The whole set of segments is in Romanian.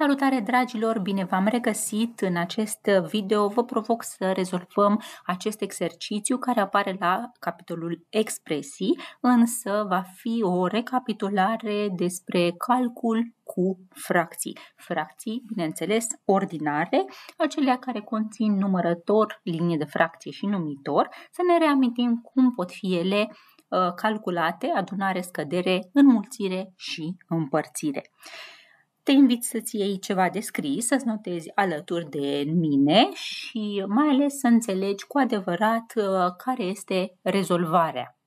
Salutare dragilor, bine v-am regăsit! În acest video vă provoc să rezolvăm acest exercițiu care apare la capitolul expresii, însă va fi o recapitulare despre calcul cu fracții. Fracții, bineînțeles, ordinare, acelea care conțin numărător, linie de fracție și numitor, să ne reamintim cum pot fi ele uh, calculate, adunare, scădere, înmulțire și împărțire te invit să-ți iei ceva de scris, să-ți notezi alături de mine și mai ales să înțelegi cu adevărat uh, care este rezolvarea.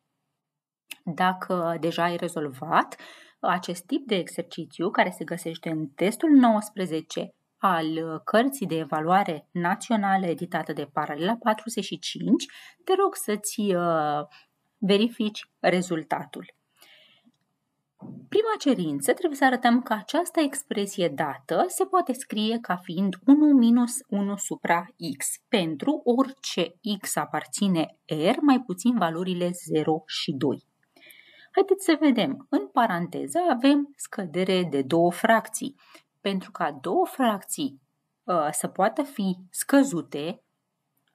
Dacă deja ai rezolvat acest tip de exercițiu care se găsește în testul 19 al cărții de evaluare națională editată de Paralela 45, te rog să-ți uh, verifici rezultatul. Prima cerință trebuie să arătăm că această expresie dată se poate scrie ca fiind 1 minus 1 supra x pentru orice x aparține R mai puțin valorile 0 și 2. Haideți să vedem. În paranteză avem scădere de două fracții. Pentru ca două fracții uh, să poată fi scăzute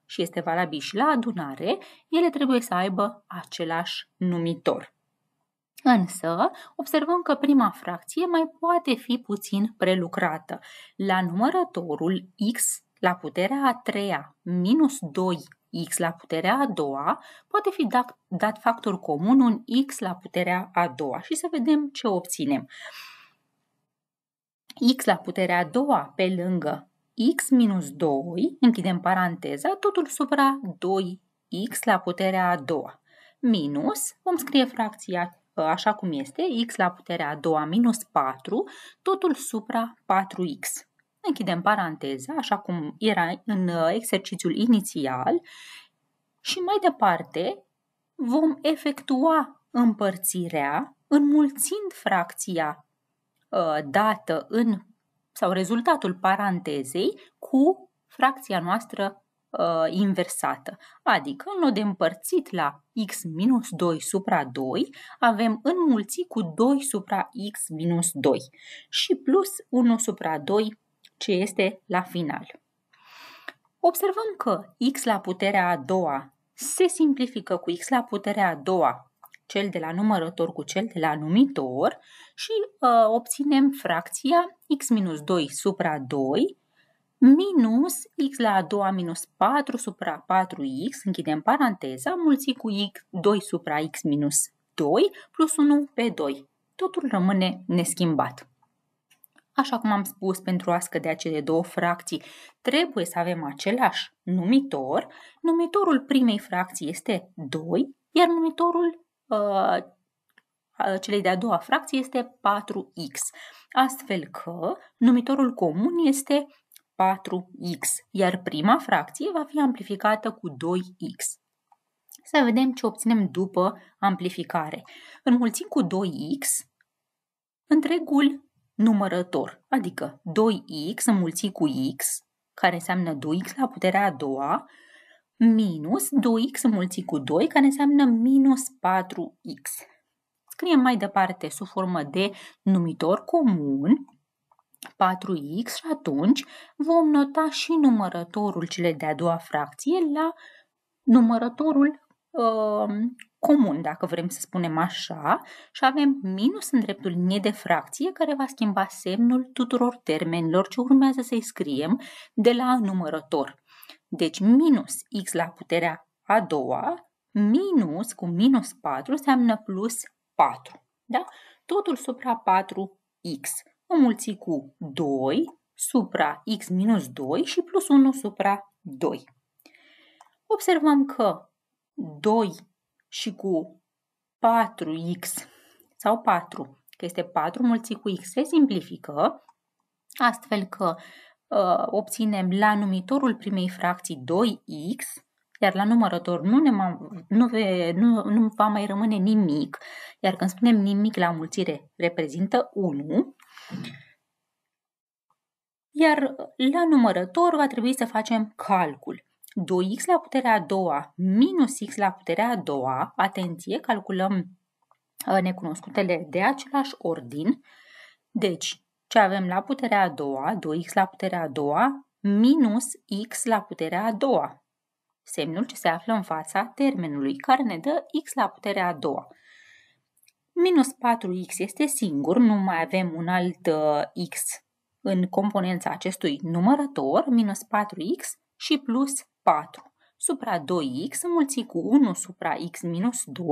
și este valabil și la adunare, ele trebuie să aibă același numitor. Însă, observăm că prima fracție mai poate fi puțin prelucrată. La numărătorul x la puterea a treia minus 2x la puterea a doua poate fi dat, dat factor comun un x la puterea a doua și să vedem ce obținem. x la puterea a doua pe lângă x minus 2, închidem paranteza, totul supra 2x la puterea a doua. Minus, vom scrie fracția așa cum este, x la puterea a doua minus 4, totul supra 4x. Închidem paranteza, așa cum era în uh, exercițiul inițial, și mai departe vom efectua împărțirea înmulțind fracția uh, dată în sau rezultatul parantezei cu fracția noastră uh, inversată. Adică, în loc de împărțit la x minus 2 supra 2, avem înmulțit cu 2 supra x minus 2 și plus 1 supra 2, ce este la final. Observăm că x la puterea a doua se simplifică cu x la puterea a doua, cel de la numărător cu cel de la numitor și uh, obținem fracția x minus 2 supra 2 minus x la a doua minus 4 supra 4x, închidem paranteza, mulțit cu x, 2 supra x minus 2 plus 1 pe 2. Totul rămâne neschimbat. Așa cum am spus, pentru a scădea cele două fracții, trebuie să avem același numitor. Numitorul primei fracții este 2, iar numitorul uh, celei de-a doua fracție este 4x. Astfel că numitorul comun este 4x, iar prima fracție va fi amplificată cu 2x. Să vedem ce obținem după amplificare. Înmulțim cu 2x întregul numărător, adică 2x înmulțit cu x, care înseamnă 2x la puterea a doua, minus 2x înmulțit cu 2, care înseamnă minus 4x. Scriem mai departe sub formă de numitor comun 4x și atunci vom nota și numărătorul cele de-a doua fracție la numărătorul uh, comun, dacă vrem să spunem așa, și avem minus în dreptul linie de fracție care va schimba semnul tuturor termenilor ce urmează să-i scriem de la numărător. Deci minus x la puterea a doua, minus cu minus 4 înseamnă plus 4. Da? Totul supra 4x o mulți cu 2 supra x minus 2 și plus 1 supra 2. Observăm că 2 și cu 4x sau 4, că este 4 mulți cu x, se simplifică, astfel că uh, obținem la numitorul primei fracții 2x, iar la numărător nu, ne ma, nu, ve, nu, nu va mai rămâne nimic, iar când spunem nimic la mulțire reprezintă 1, iar la numărător va trebui să facem calcul. 2x la puterea a doua minus x la puterea a doua, atenție, calculăm ă, necunoscutele de același ordin, deci ce avem la puterea a doua, 2x la puterea a doua, minus x la puterea a doua, semnul ce se află în fața termenului, care ne dă x la puterea a doua. Minus 4x este singur, nu mai avem un alt uh, x în componența acestui numărător, minus 4x și plus 4 supra 2x mulți cu 1 supra x minus 2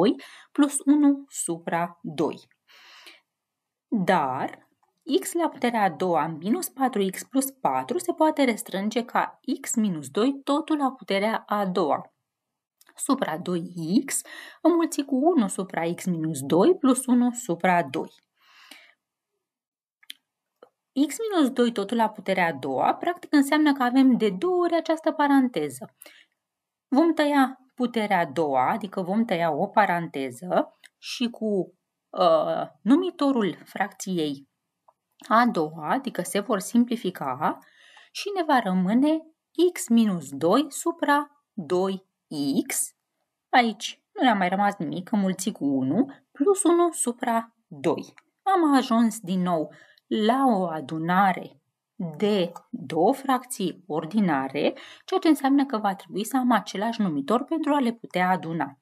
plus 1 supra 2. Dar x la puterea a doua minus 4x plus 4 se poate restrânge ca x minus 2 totul la puterea a doua supra 2x înmulțit cu 1 supra x minus 2 plus 1 supra 2 x minus 2 totul la puterea a doua, practic înseamnă că avem de două ori această paranteză. Vom tăia puterea a doua, adică vom tăia o paranteză și cu uh, numitorul fracției a doua, adică se vor simplifica și ne va rămâne x minus 2 supra x, aici nu ne-a mai rămas nimic, mulți cu 1, plus 1 supra 2. Am ajuns din nou la o adunare de două fracții ordinare, ceea ce înseamnă că va trebui să am același numitor pentru a le putea aduna.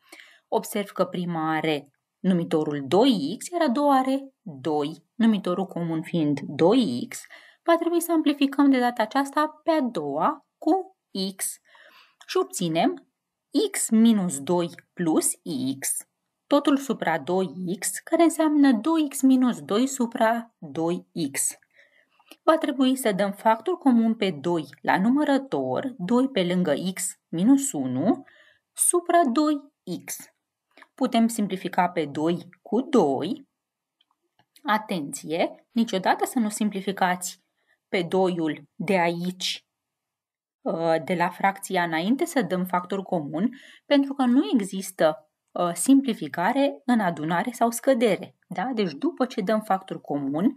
Observ că prima are numitorul 2x, iar a doua are 2, numitorul comun fiind 2x, va trebui să amplificăm de data aceasta pe a doua cu x și obținem x minus 2 plus x, totul supra 2x, care înseamnă 2x minus 2 supra 2x. Va trebui să dăm factor comun pe 2 la numărător, 2 pe lângă x minus 1, supra 2x. Putem simplifica pe 2 cu 2. Atenție, niciodată să nu simplificați pe 2-ul de aici Uh, de la fracția înainte să dăm factor comun, pentru că nu există uh, simplificare în adunare sau scădere. Da? Deci după ce dăm factor comun,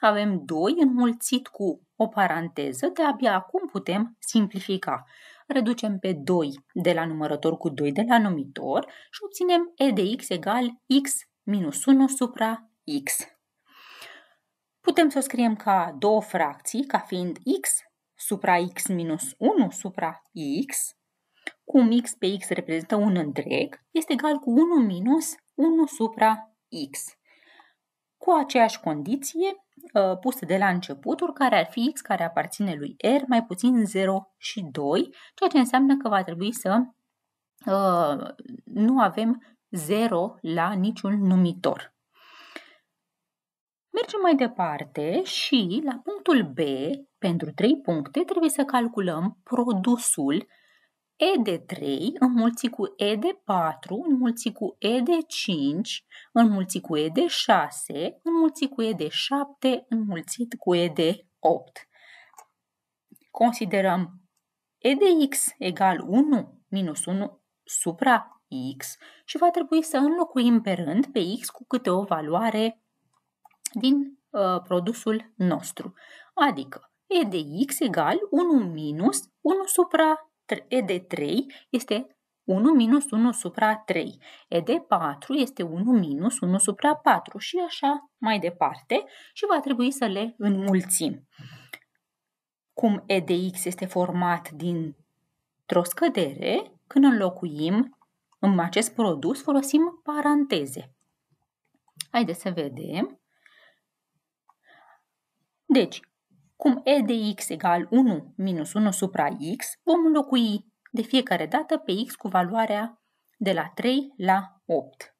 avem 2 înmulțit cu o paranteză, de abia acum putem simplifica. Reducem pe 2 de la numărător cu 2 de la numitor și obținem e de x egal x minus 1 supra x. Putem să o scriem ca două fracții, ca fiind x supra x minus 1 supra x, cum x pe x reprezintă un întreg, este egal cu 1 minus 1 supra x. Cu aceeași condiție uh, pusă de la începuturi, care ar fi x care aparține lui R, mai puțin 0 și 2, ceea ce înseamnă că va trebui să uh, nu avem 0 la niciun numitor. Mergem mai departe și la punctul B, pentru 3 puncte, trebuie să calculăm produsul E de 3 înmulțit cu E de 4, înmulțit cu E de 5, înmulțit cu E de 6, înmulțit cu E de 7, înmulțit cu E de 8. Considerăm E de X egal 1 minus 1 supra X și va trebui să înlocuim pe rând pe X cu câte o valoare din uh, produsul nostru. Adică E de x egal 1 minus 1 supra 3. E de 3 este 1 minus 1 supra 3. E de 4 este 1 minus 1 supra 4 și așa mai departe și va trebui să le înmulțim. Cum e de x este format dintr-o scădere, când înlocuim în acest produs folosim paranteze. Haideți să vedem. Deci, cum e de x egal 1 minus 1 supra x, vom înlocui de fiecare dată pe x cu valoarea de la 3 la 8.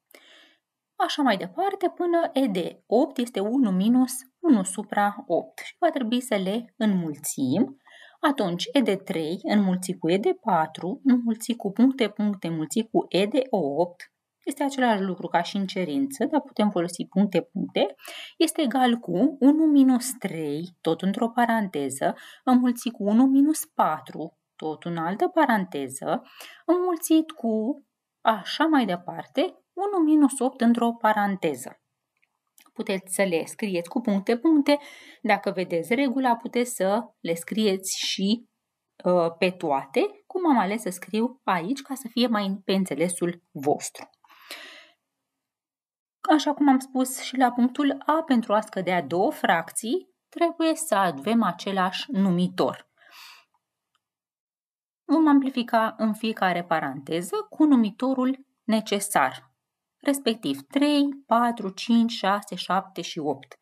Așa mai departe, până e de 8 este 1 minus 1 supra 8 și va trebui să le înmulțim. Atunci, e de 3 înmulțit cu e de 4, înmulțit cu puncte, puncte, înmulțit cu e de 8, este același lucru ca și în cerință, dar putem folosi puncte-puncte, este egal cu 1 minus 3, tot într-o paranteză, înmulțit cu 1 minus 4, tot în altă paranteză, înmulțit cu așa mai departe, 1 minus 8 într-o paranteză. Puteți să le scrieți cu puncte-puncte, dacă vedeți regula puteți să le scrieți și uh, pe toate, cum am ales să scriu aici ca să fie mai pe înțelesul vostru. Așa cum am spus și la punctul A, pentru a scădea două fracții, trebuie să avem același numitor. Vom amplifica în fiecare paranteză cu numitorul necesar, respectiv 3, 4, 5, 6, 7 și 8.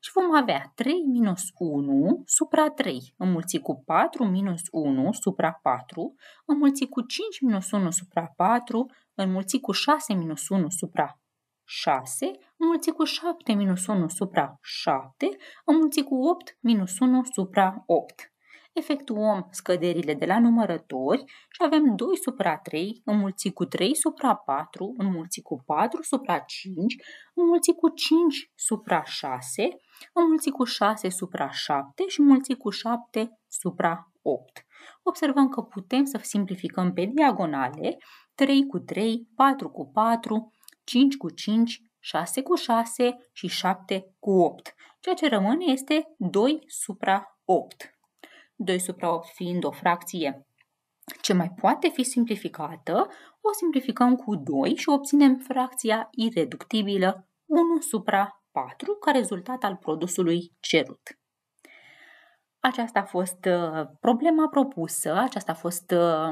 Și vom avea 3 minus 1 supra 3 înmulțit cu 4 minus 1 supra 4 înmulțit cu 5 minus 1 supra 4 înmulțit cu 6 minus 1 supra 6 înmulțit cu 7 minus 1 supra 7 înmulțit cu 8 minus 1 supra 8. Efectuăm scăderile de la numărători și avem 2 supra 3 înmulțit cu 3 supra 4 înmulțit cu 4 supra 5 înmulțit cu 5 supra 6 înmulțit cu 6 supra 7 și înmulțit cu 7 supra 8. Observăm că putem să simplificăm pe diagonale 3 cu 3, 4 cu 4, 5 cu 5, 6 cu 6 și 7 cu 8. Ceea ce rămâne este 2 supra 8. 2 supra 8 fiind o fracție ce mai poate fi simplificată, o simplificăm cu 2 și obținem fracția ireductibilă 1 supra 4 ca rezultat al produsului cerut. Aceasta a fost uh, problema propusă, aceasta a fost uh,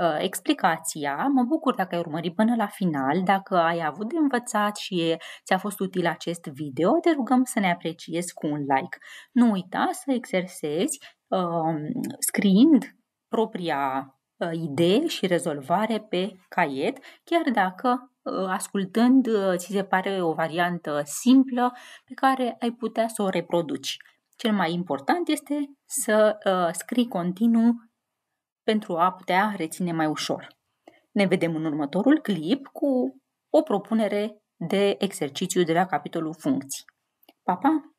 Uh, explicația. Mă bucur dacă ai urmărit până la final, dacă ai avut de învățat și ți-a fost util acest video, te rugăm să ne apreciezi cu un like. Nu uita să exersezi uh, scriind propria uh, idee și rezolvare pe caiet, chiar dacă uh, ascultând ți se pare o variantă simplă pe care ai putea să o reproduci. Cel mai important este să scrii continuu pentru a putea reține mai ușor. Ne vedem în următorul clip cu o propunere de exercițiu de la capitolul funcții. Pa, pa!